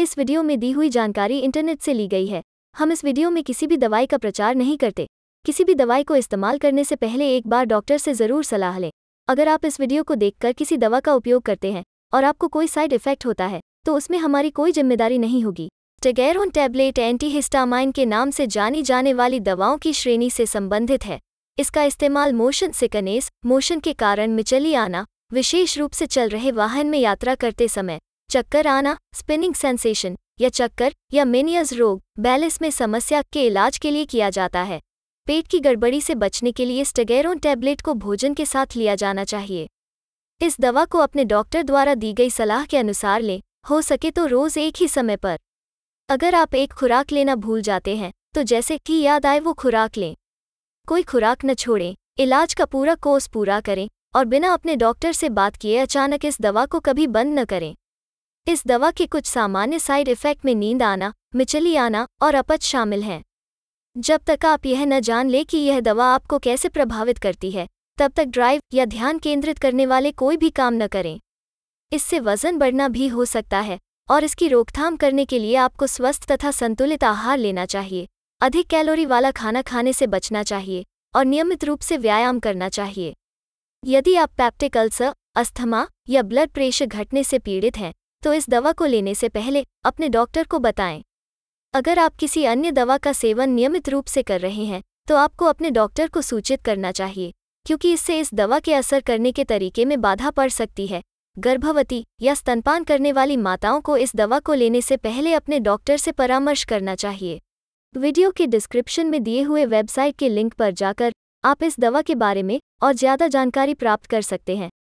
इस वीडियो में दी हुई जानकारी इंटरनेट से ली गई है हम इस वीडियो में किसी भी दवाई का प्रचार नहीं करते किसी भी दवाई को इस्तेमाल करने से पहले एक बार डॉक्टर से ज़रूर सलाह लें अगर आप इस वीडियो को देखकर किसी दवा का उपयोग करते हैं और आपको कोई साइड इफेक्ट होता है तो उसमें हमारी कोई जिम्मेदारी नहीं होगी टेगैरोन टैबलेट एंटीहिस्टामाइन के नाम से जानी जाने वाली दवाओं की श्रेणी से संबंधित है इसका इस्तेमाल मोशन सिकनेस मोशन के कारण मिचली आना विशेष रूप से चल रहे वाहन में यात्रा करते समय चक्कर आना स्पिनिंग सेंसेशन या चक्कर या मेनियस रोग बैलेंस में समस्या के इलाज के लिए किया जाता है पेट की गड़बड़ी से बचने के लिए स्टेगेरोन टैबलेट को भोजन के साथ लिया जाना चाहिए इस दवा को अपने डॉक्टर द्वारा दी गई सलाह के अनुसार लें हो सके तो रोज एक ही समय पर अगर आप एक खुराक लेना भूल जाते हैं तो जैसे कि याद आए वो खुराक लें कोई खुराक न छोड़ें इलाज का पूरा कोर्स पूरा करें और बिना अपने डॉक्टर से बात किए अचानक इस दवा को कभी बंद न करें इस दवा के कुछ सामान्य साइड इफेक्ट में नींद आना मिचली आना और अपच शामिल हैं जब तक आप यह न जान लें कि यह दवा आपको कैसे प्रभावित करती है तब तक ड्राइव या ध्यान केंद्रित करने वाले कोई भी काम न करें इससे वजन बढ़ना भी हो सकता है और इसकी रोकथाम करने के लिए आपको स्वस्थ तथा संतुलित आहार लेना चाहिए अधिक कैलोरी वाला खाना खाने से बचना चाहिए और नियमित रूप से व्यायाम करना चाहिए यदि आप पैप्टिक अल्सर अस्थमा या ब्लड प्रेशर घटने से पीड़ित हैं तो इस दवा को लेने से पहले अपने डॉक्टर को बताएं अगर आप किसी अन्य दवा का सेवन नियमित रूप से कर रहे हैं तो आपको अपने डॉक्टर को सूचित करना चाहिए क्योंकि इससे इस दवा के असर करने के तरीके में बाधा पड़ सकती है गर्भवती या स्तनपान करने वाली माताओं को इस दवा को लेने से पहले अपने डॉक्टर से परामर्श करना चाहिए वीडियो के डिस्क्रिप्शन में दिए हुए वेबसाइट के लिंक पर जाकर आप इस दवा के बारे में और ज़्यादा जानकारी प्राप्त कर सकते हैं